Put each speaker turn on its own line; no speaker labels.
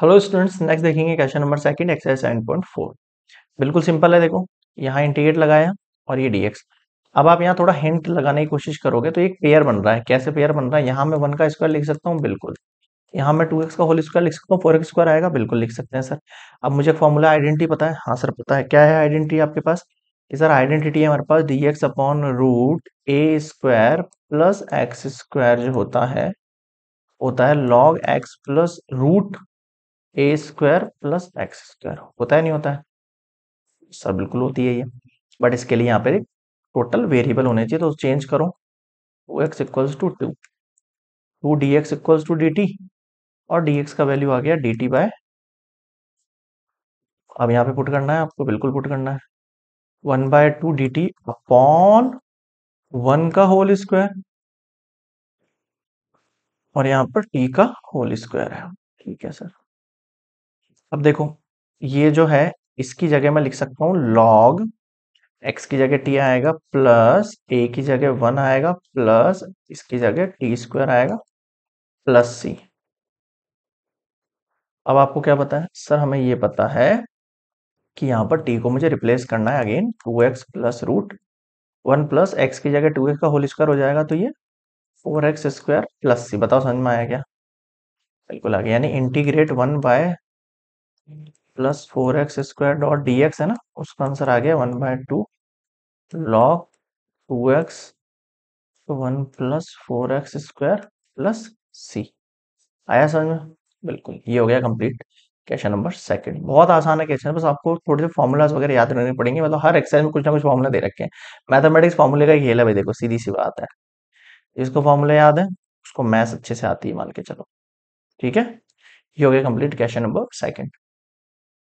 hello students next देखेंगे question number second exercise seven point four बिल्कुल simple है देखो यहाँ इंटीग्रेट लगाया और ये डीएक्स अब आप यहाँ थोड़ा हिंट लगाने की कोशिश करोगे तो एक पेयर बन रहा है कैसे पेयर बन रहा है यहाँ मैं वन का स्क्वायर लिख सकता हूँ बिल्कुल यहाँ मैं टू एक्स का होल स्क्वायर लिख सकता हूँ फोर एक्स स्क्वायर आएगा बिल्कुल लिख सकते हैं सर अब मुझे फॉर्मूला आइडेंटिटी पता है हाँ सर पता है क्या है आइडेंटिटी आपके पास कि सर आइडेंटिटी है हमारे पास d x upon root a square plus x square जो होता है होता है log x plus root a square plus x square होता है नहीं होता है सर बिल्कुल होती है ये बट इसके लिए यहाँ पे टोटल वेरिएबल होने चाहिए तो चेंज करो x equals to two two d x equals to d t और डी एक्स का वैल्यू आ गया डी टी बाय अब यहाँ पे पुट करना है आपको बिल्कुल पुट करना है one by two d t upon one का होल स्क्वायर और यहाँ पर टी का होल स्क्वायर है ठीक है सर अब देखो ये जो है इसकी जगह मैं लिख सकता हूँ लॉग एक्स की जगह टी आएगा प्लस ए की जगह वन आएगा प्लस इसकी जगह टी स्क्वायर आएगा प्लस सी अब आपको क्या पता है सर हमें ये पता है कि यहाँ पर टी को मुझे रिप्लेस करना है again two x plus root one plus x की जगह टू एक्स का होल स्क्वायर हो जाएगा तो ये four x square plus c बताओ समझ में आया क्या बिल्कुल आगे यानी integrate one by plus four x square dot d x है ना उसका आंसर आ गया one by two log two x तो one plus four x square plus c आया समझ में बिल्कुल ये हो गया कंप्लीट क्वेश्चन नंबर सेकंड बहुत आसान है क्वेश्चन बस आपको थोड़े से फॉर्मुलाज वगैरह याद रखने पड़ेंगे मतलब हर एक्सरसाइज में कुछ ना कुछ फॉर्मूला दे रखे हैं मैथमेटिक्स फॉर्मूले का खेल है भाई देखो सीधी सी बात है जिसको फॉर्मूला याद है उसको मैथ्स अच्छे से आती है मान के चलो ठीक है ये हो गया कंप्लीट क्वेश्चन नंबर सेकंड